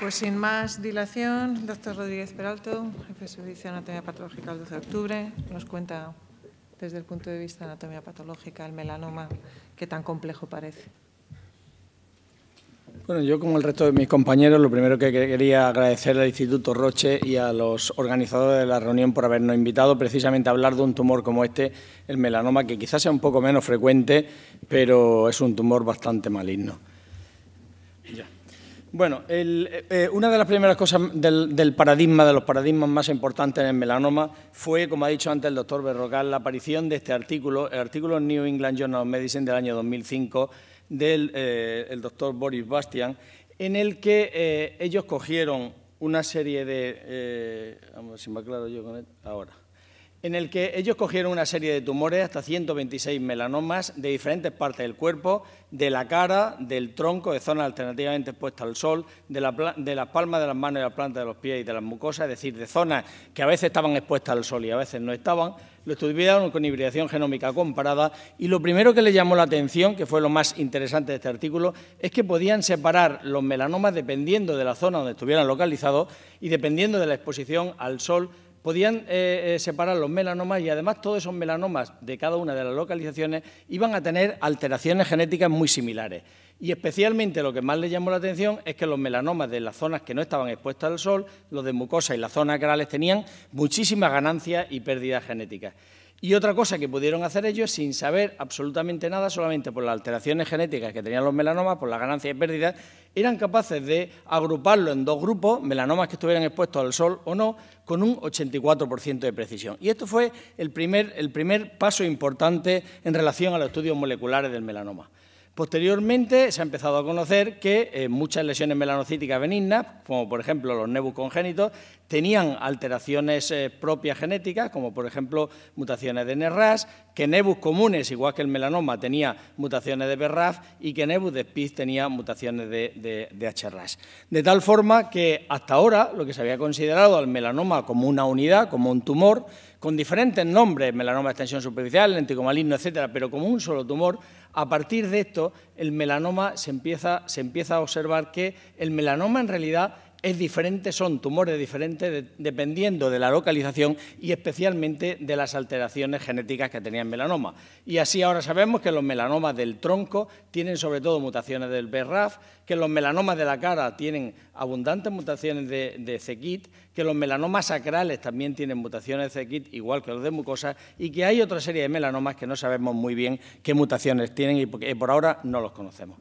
Pues sin más dilación, doctor Rodríguez Peralto, jefe de Servicio de Anatomía Patológica del 12 de octubre, nos cuenta desde el punto de vista de anatomía patológica el melanoma que tan complejo parece. Bueno, yo como el resto de mis compañeros, lo primero que quería agradecer al Instituto Roche y a los organizadores de la reunión por habernos invitado precisamente a hablar de un tumor como este, el melanoma, que quizás sea un poco menos frecuente, pero es un tumor bastante maligno. Ya. Bueno, eh, eh, una de las primeras cosas del, paradigma, de los paradigmas más importantes en el melanoma, fue, como ha dicho antes el doctor Berrocal, la aparición de este artículo, el artículo New England Journal of Medicine del año 2005, del eh, doctor Boris Bastian, en el que ellos cogieron una serie de... vamos a ver si me aclaro yo con él ahora en el que ellos cogieron una serie de tumores, hasta 126 melanomas, de diferentes partes del cuerpo, de la cara, del tronco, de zonas alternativamente expuestas al sol, de, las palmas de las manos y la planta de los pies y de las mucosas, es decir, de zonas que a veces estaban expuestas al sol y a veces no estaban, lo estudiaron con hibridación genómica comparada y lo primero que le llamó la atención, que fue lo más interesante de este artículo, es que podían separar los melanomas dependiendo de la zona donde estuvieran localizados y dependiendo de la exposición al sol podían eh, eh, separar los melanomas y además todos esos melanomas de cada una de las localizaciones iban a tener alteraciones genéticas muy similares. Y especialmente lo que más les llamó la atención es que los melanomas de las zonas que no estaban expuestas al sol, los de mucosa y las zonas grales tenían muchísimas ganancias y pérdidas genéticas. Y otra cosa que pudieron hacer ellos sin saber absolutamente nada, solamente por las alteraciones genéticas que tenían los melanomas, por las ganancias y pérdidas, eran capaces de agruparlo en dos grupos, melanomas que estuvieran expuestos al sol o no, con un 84% de precisión. Y esto fue el primer, el primer paso importante en relación a los estudios moleculares del melanoma. Posteriormente se ha empezado a conocer que eh, muchas lesiones melanocíticas benignas, como por ejemplo los nebus congénitos, tenían alteraciones eh, propias genéticas, como por ejemplo mutaciones de NRAS, que nebus comunes, igual que el melanoma, tenía mutaciones de BRAF y que nebus de tenía mutaciones de, de HRAS. De tal forma que hasta ahora lo que se había considerado al melanoma como una unidad, como un tumor, con diferentes nombres, melanoma de extensión superficial, lentico maligno, etcétera, pero como un solo tumor, a partir de esto el melanoma se empieza a observar que el melanoma en realidad es diferente, son tumores diferentes dependiendo de la localización y especialmente de las alteraciones genéticas que tenían melanoma. Y así ahora sabemos que los melanomas del tronco tienen sobre todo mutaciones del BRAF, que los melanomas de la cara tienen abundantes mutaciones de, de que los melanomas sacrales también tienen mutaciones de kit igual que los de mucosa, y que hay otra serie de melanomas que no sabemos muy bien qué mutaciones tienen y por ahora no los conocemos.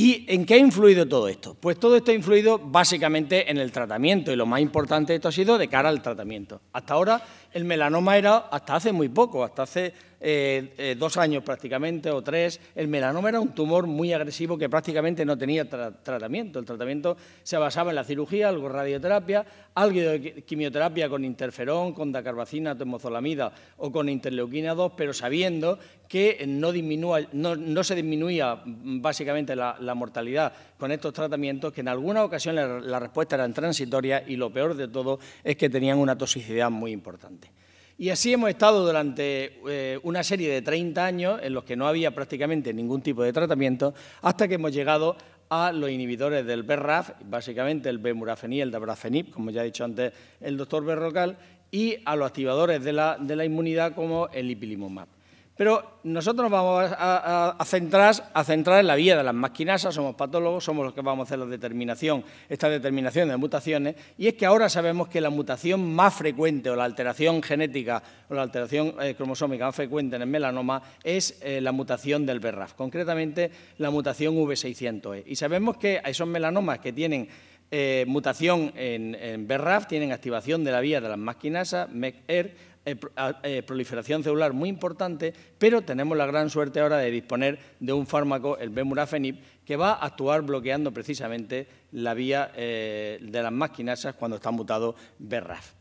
¿Y en qué ha influido todo esto? Pues todo esto ha influido básicamente en el tratamiento y lo más importante de esto ha sido de cara al tratamiento. Hasta ahora el melanoma era, hasta hace muy poco, hasta hace eh, eh, dos años prácticamente o tres, el melanoma era un tumor muy agresivo que prácticamente no tenía tratamiento. El tratamiento se basaba en la cirugía, algo radioterapia, algo de quimioterapia con interferón, con dacarbacina, temozolamida o con interleuquina 2, pero sabiendo que no, se disminuía básicamente la, mortalidad con estos tratamientos, que en alguna ocasión la, la respuesta era transitoria y lo peor de todo es que tenían una toxicidad muy importante. Y así hemos estado durante eh, una serie de 30 años en los que no había prácticamente ningún tipo de tratamiento hasta que hemos llegado a los inhibidores del BRAF, básicamente el y el dabrafenib, como ya ha dicho antes el doctor Berrocal, y a los activadores de la, de la inmunidad como el ipilimumab. Pero nosotros nos vamos a, centrar, en la vía de las maquinasas, somos patólogos, somos los que vamos a hacer la determinación, esta determinación de mutaciones, y es que ahora sabemos que la mutación más frecuente o la alteración genética o la alteración eh, cromosómica más frecuente en el melanoma es eh, la mutación del BRAF, concretamente la mutación V600E. Y sabemos que esos melanomas que tienen eh, mutación en, en BRAF, tienen activación de la vía de las maquinasas, MECR, eh, ah, eh, proliferación celular muy importante, pero tenemos la gran suerte ahora de disponer de un fármaco, el bemurafenib, que va a actuar bloqueando precisamente la vía eh, de las máquinasas cuando está mutado BRAF.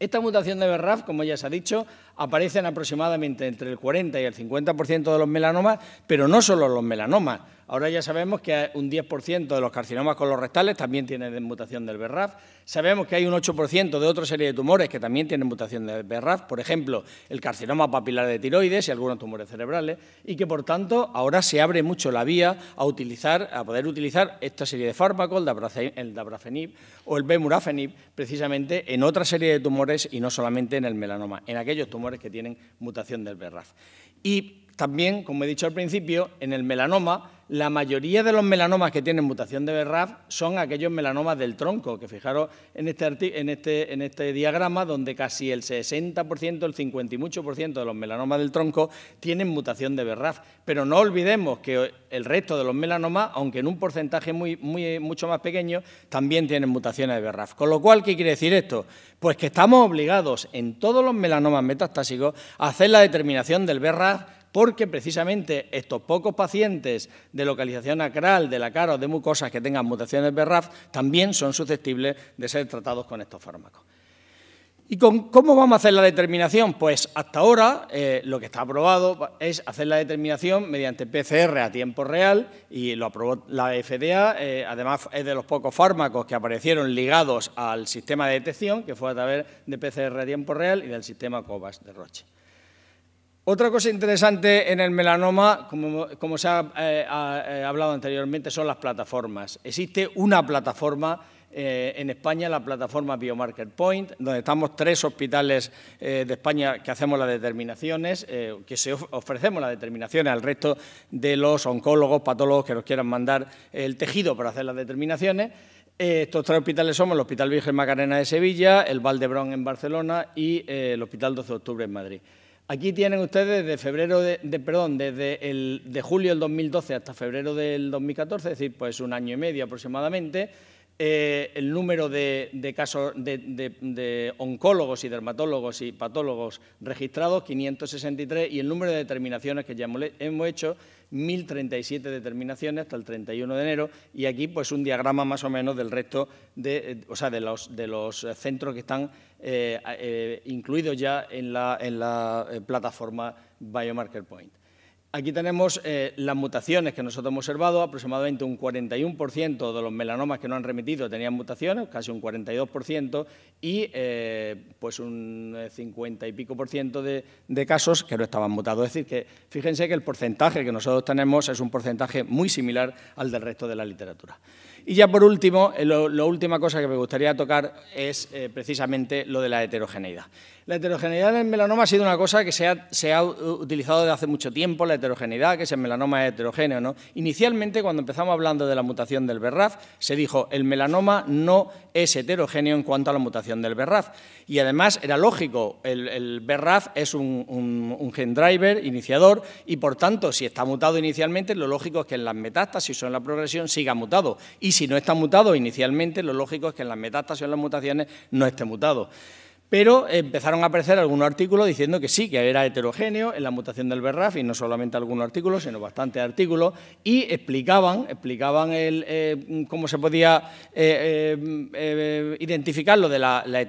Esta mutación de BRAF, como ya se ha dicho, aparecen aproximadamente entre el 40 y el 50% de los melanomas, pero no solo los melanomas. Ahora ya sabemos que un 10% de los carcinomas colorectales también tienen mutación del BRAF. Sabemos que hay un 8% de otra serie de tumores que también tienen mutación del BRAF, por ejemplo, el carcinoma papilar de tiroides y algunos tumores cerebrales, y que por tanto ahora se abre mucho la vía a utilizar, a poder utilizar esta serie de fármacos, el dabrafenib o el bemurafenib, precisamente en otra serie de tumores y no solamente en el melanoma, en aquellos tumores que tienen mutación del BRAF. Y también, como he dicho al principio, en el melanoma la mayoría de los melanomas que tienen mutación de BRAF son aquellos melanomas del tronco, que fijaros en este, este en este, diagrama donde casi el 60%, el 58% y de los melanomas del tronco tienen mutación de BRAF. Pero no olvidemos que el resto de los melanomas, aunque en un porcentaje mucho más pequeño, también tienen mutaciones de BRAF. Con lo cual, ¿qué quiere decir esto? Pues que estamos obligados en todos los melanomas metastásicos a hacer la determinación del BRAF porque precisamente estos pocos pacientes de localización acral, de la cara o de mucosas que tengan mutaciones BRAF también son susceptibles de ser tratados con estos fármacos. ¿Y cómo vamos a hacer la determinación? Pues hasta ahora eh, lo que está aprobado es hacer la determinación mediante PCR a tiempo real y lo aprobó la FDA. Eh, además, es de los pocos fármacos que aparecieron ligados al sistema de detección, que fue a través de PCR a tiempo real y del sistema COVAS de Roche. Otra cosa interesante en el melanoma, como, se ha, eh, eh, hablado anteriormente, son las plataformas. Existe una plataforma eh, en España, la plataforma Biomarker Point, donde estamos tres hospitales de España que hacemos las determinaciones, que ofrecemos las determinaciones al resto de los oncólogos, patólogos que nos quieran mandar el tejido para hacer las determinaciones. estos tres hospitales somos el Hospital Virgen Macarena de Sevilla, el Valdebrón en Barcelona y el Hospital 12 de Octubre en Madrid. Aquí tienen ustedes desde febrero de, perdón, de julio del 2012 hasta febrero del 2014, es decir, pues un año y medio aproximadamente, eh, el número de, casos de, de, oncólogos y dermatólogos y patólogos registrados, 563, y el número de determinaciones que ya hemos hecho, 1.037 determinaciones hasta el 31 de enero y aquí pues un diagrama más o menos del resto de, eh, o sea, de, los, de los centros que están eh, eh, incluidos ya en la, en la plataforma Biomarker Point. Aquí tenemos eh, las mutaciones que nosotros hemos observado, aproximadamente un 41% de los melanomas que no han remitido tenían mutaciones, casi un 42%, y eh, pues un 50 eh, y pico por ciento de, casos que no estaban mutados. Es decir, que fíjense que el porcentaje que nosotros tenemos es un porcentaje muy similar al del resto de la literatura. Y ya por último, la última cosa que me gustaría tocar es precisamente lo de la heterogeneidad. La heterogeneidad en el melanoma ha sido una cosa que se ha, utilizado desde hace mucho tiempo, heterogeneidad, que es el melanoma heterogéneo. ¿no? Inicialmente, cuando empezamos hablando de la mutación del BRAF, se dijo el melanoma no es heterogéneo en cuanto a la mutación del BRAF. Y además era lógico, el, BRAF es un, un gen driver iniciador y por tanto, si está mutado inicialmente, lo lógico es que en las metástasis o en la progresión siga mutado. Y si no está mutado inicialmente, lo lógico es que en las metástasis o en las mutaciones no esté mutado. Pero empezaron a aparecer algunos artículos diciendo que sí, que era heterogéneo en la mutación del BRAF, y no solamente algunos artículos, sino bastantes artículos, y explicaban, explicaban eh, cómo se podía eh, eh, identificar lo de la, la,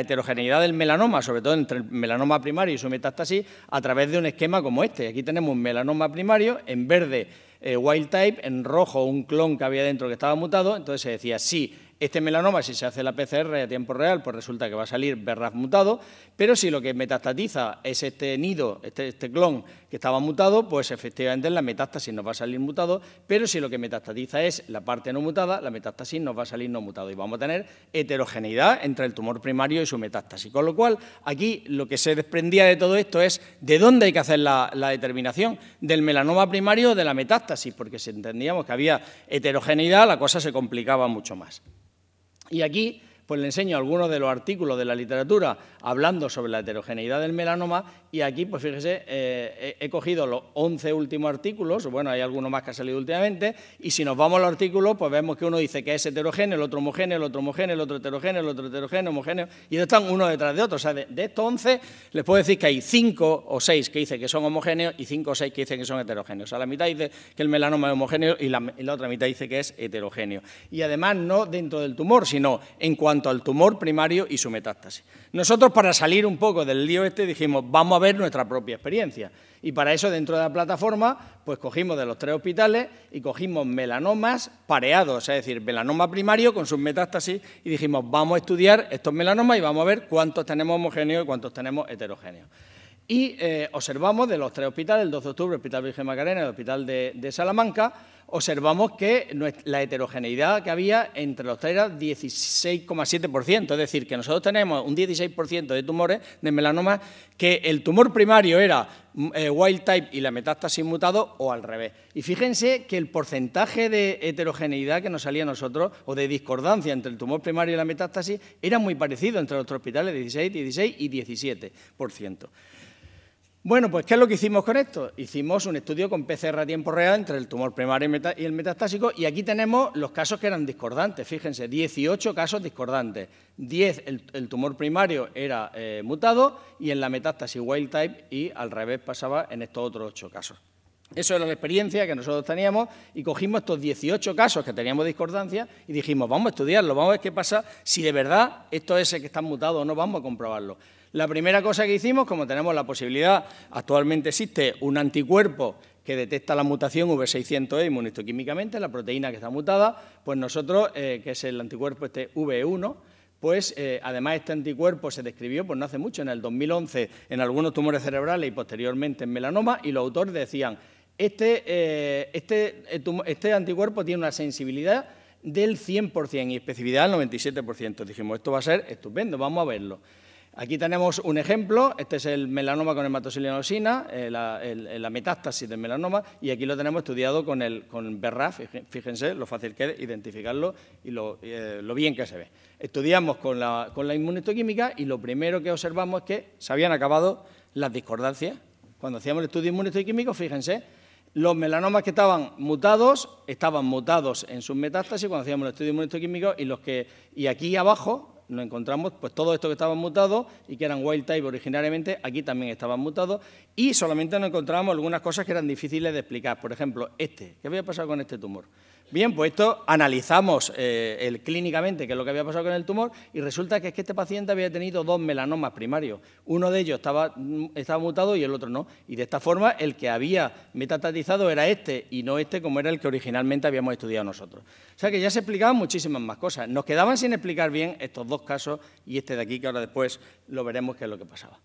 heterogeneidad del melanoma, sobre todo entre el melanoma primario y su metástasis, a través de un esquema como este. Aquí tenemos un melanoma primario, en verde wild type, en rojo un clon que había dentro que estaba mutado, entonces se decía sí este melanoma, si se hace la PCR a tiempo real, pues resulta que va a salir BRAF mutado, pero si lo que metastatiza es este nido, este, este, clon que estaba mutado, pues efectivamente la metástasis nos va a salir mutado, pero si lo que metastatiza es la parte no mutada, la metástasis nos va a salir no mutado y vamos a tener heterogeneidad entre el tumor primario y su metástasis. Con lo cual, aquí lo que se desprendía de todo esto es de dónde hay que hacer la, la determinación, del melanoma primario o de la metástasis, porque si entendíamos que había heterogeneidad, la cosa se complicaba mucho más. Y aquí pues le enseño algunos de los artículos de la literatura hablando sobre la heterogeneidad del melanoma y aquí, pues fíjese, eh, he cogido los 11 últimos artículos, bueno, hay algunos más que ha salido últimamente, y si nos vamos a los artículos, pues vemos que uno dice que es heterogéneo, el otro homogéneo, el otro homogéneo, el otro heterogéneo, el otro heterogéneo, homogéneo, y están uno detrás de otro. O sea, de, estos 11 les puedo decir que hay 5 o 6 que dicen que son homogéneos y 5 o 6 que dicen que son heterogéneos. O sea, la mitad dice que el melanoma es homogéneo y la, y la otra mitad dice que es heterogéneo. Y además no dentro del tumor, sino en cuanto cuanto al tumor primario y su metástasis. Nosotros, para salir un poco del lío este, dijimos, vamos a ver nuestra propia experiencia. Y para eso, dentro de la plataforma, pues cogimos de los tres hospitales y cogimos melanomas pareados, es decir, melanoma primario con sus metástasis, y dijimos, vamos a estudiar estos melanomas y vamos a ver cuántos tenemos homogéneos y cuántos tenemos heterogéneos. Y eh, observamos de los tres hospitales, el 2 de octubre, el Hospital Virgen Macarena y el Hospital de Salamanca, observamos que la heterogeneidad que había entre los tres era 16,7%, es decir, que nosotros tenemos un 16% de tumores de melanoma que el tumor primario era mm, eh, wild type y la metástasis mutado o al revés. Y fíjense que el porcentaje de heterogeneidad que nos salía a nosotros o de discordancia entre el tumor primario y la metástasis era muy parecido entre los hospitales, 16, 16 y 17%. Bueno, pues ¿qué es lo que hicimos con esto? Hicimos un estudio con PCR a tiempo real entre el tumor primario y el metastásico y aquí tenemos los casos que eran discordantes, fíjense, 18 casos discordantes. 10 el, tumor primario era eh, mutado y en la metástasis wild type y al revés pasaba en estos otros 8 casos. Eso era la experiencia que nosotros teníamos y cogimos estos 18 casos que teníamos discordancia y dijimos, vamos a estudiarlo, vamos a ver qué pasa, si de verdad esto es el que está mutado o no, vamos a comprobarlo. La primera cosa que hicimos, como tenemos la posibilidad, actualmente existe un anticuerpo que detecta la mutación V600E inmunistoquímicamente, la proteína que está mutada, pues nosotros, eh, que es el anticuerpo este V1, pues eh, además este anticuerpo se describió pues no hace mucho, en el 2011, en algunos tumores cerebrales y posteriormente en melanoma, y los autores decían, este, eh, este, este anticuerpo tiene una sensibilidad del 100% y especificidad del 97%. Dijimos, esto va a ser estupendo, vamos a verlo. Aquí tenemos un ejemplo, este es el melanoma con hematosilinosina, eh, la, la, metástasis del melanoma, y aquí lo tenemos estudiado con el con BRAF, fíjense lo fácil que es identificarlo y eh, lo, bien que se ve. Estudiamos con la, con inmunohistoquímica y lo primero que observamos es que se habían acabado las discordancias. Cuando hacíamos el estudio inmunohistoquímico, fíjense, los melanomas que estaban mutados, estaban mutados en sus metástasis cuando hacíamos el estudio inmunohistoquímico y los que, y aquí abajo, nos encontramos pues todo esto que estaban mutados y que eran wild type originariamente, aquí también estaban mutados y solamente nos encontramos algunas cosas que eran difíciles de explicar. Por ejemplo, este. ¿Qué había pasado con este tumor? Bien, pues esto analizamos eh, el, clínicamente qué es lo que había pasado con el tumor y resulta que es que este paciente había tenido dos melanomas primarios. Uno de ellos estaba, mm, estaba mutado y el otro no. Y de esta forma el que había metatatizado era este y no este como era el que originalmente habíamos estudiado nosotros. O sea que ya se explicaban muchísimas más cosas. Nos quedaban sin explicar bien estos dos casos y este de aquí que ahora después lo veremos qué es lo que pasaba.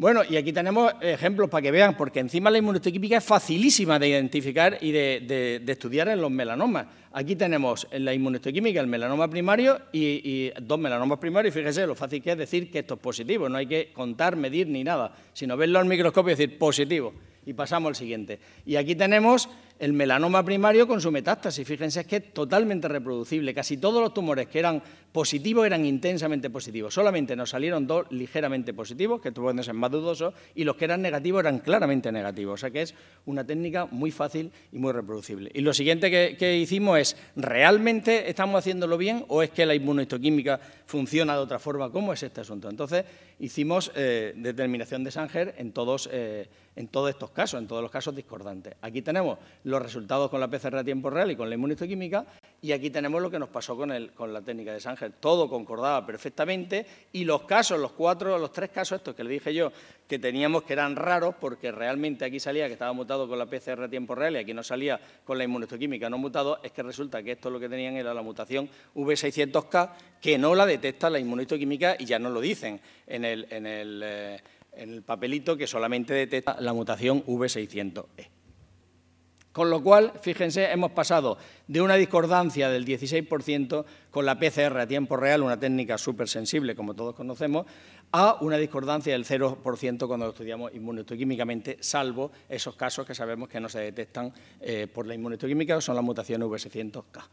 Bueno, y aquí tenemos ejemplos para que vean, porque encima la inmunohistoquímica es facilísima de identificar y de, estudiar en los melanomas. Aquí tenemos en la inmunohistoquímica el melanoma primario y, dos melanomas primarios, y fíjese lo fácil que es decir que esto es positivo, no hay que contar, medir ni nada, sino verlo al microscopio y decir positivo. Y pasamos al siguiente. Y aquí tenemos el melanoma primario con su metástasis. Fíjense es que es totalmente reproducible. Casi todos los tumores que eran positivos eran intensamente positivos. Solamente nos salieron dos ligeramente positivos, que pueden ser más dudosos, y los que eran negativos eran claramente negativos. O sea que es una técnica muy fácil y muy reproducible. Y lo siguiente que, hicimos es, ¿realmente estamos haciéndolo bien o es que la inmunohistoquímica funciona de otra forma? ¿Cómo es este asunto? Entonces hicimos eh, determinación de Sanger en todos, eh, en todos estos casos, en todos los casos discordantes. Aquí tenemos los resultados con la PCR a tiempo real y con la inmunistoquímica, y aquí tenemos lo que nos pasó con, con la técnica de Sánchez. Todo concordaba perfectamente y los casos, los cuatro, los tres casos estos que le dije yo, que teníamos que eran raros porque realmente aquí salía que estaba mutado con la PCR a tiempo real y aquí no salía con la inmunistoquímica no mutado, es que resulta que esto lo que tenían era la mutación V600K que no la detecta la inmunistoquímica, y ya no lo dicen en en el, eh, en el papelito que solamente detecta la mutación V600E. Con lo cual, fíjense, hemos pasado de una discordancia del 16% con la PCR a tiempo real, una técnica súper sensible, como todos conocemos, a una discordancia del 0% cuando estudiamos inmunohistoquímicamente, salvo esos casos que sabemos que no se detectan eh, por la inmunohistoquímica, son las mutaciones v 600 k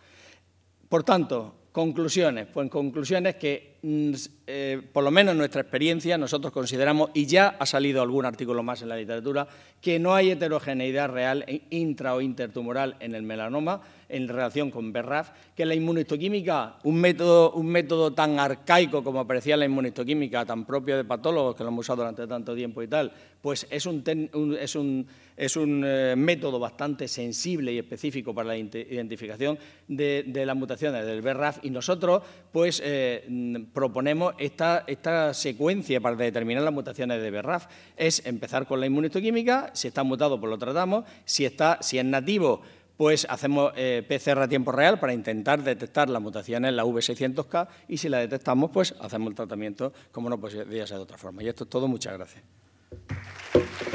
Por tanto, Conclusiones. Pues conclusiones que, mm, eh, por lo menos en nuestra experiencia, nosotros consideramos, y ya ha salido algún artículo más en la literatura, que no hay heterogeneidad real e intra o intertumoral en el melanoma en relación con BRAF, que la inmunistoquímica, un método, un método tan arcaico como parecía la inmunistoquímica, tan propio de patólogos que lo hemos usado durante tanto tiempo y tal, pues es un, es un, es un eh, método bastante sensible y específico para la identificación de las mutaciones del BRAF y nosotros pues, eh, proponemos esta, secuencia para determinar las mutaciones de BRAF. Es empezar con la inmunistoquímica, si está mutado pues lo tratamos, si, está, si es nativo pues hacemos eh, PCR a tiempo real para intentar detectar las mutaciones en la V600K y si la detectamos, pues hacemos el tratamiento como no podría ser de otra forma. Y esto es todo. Muchas gracias.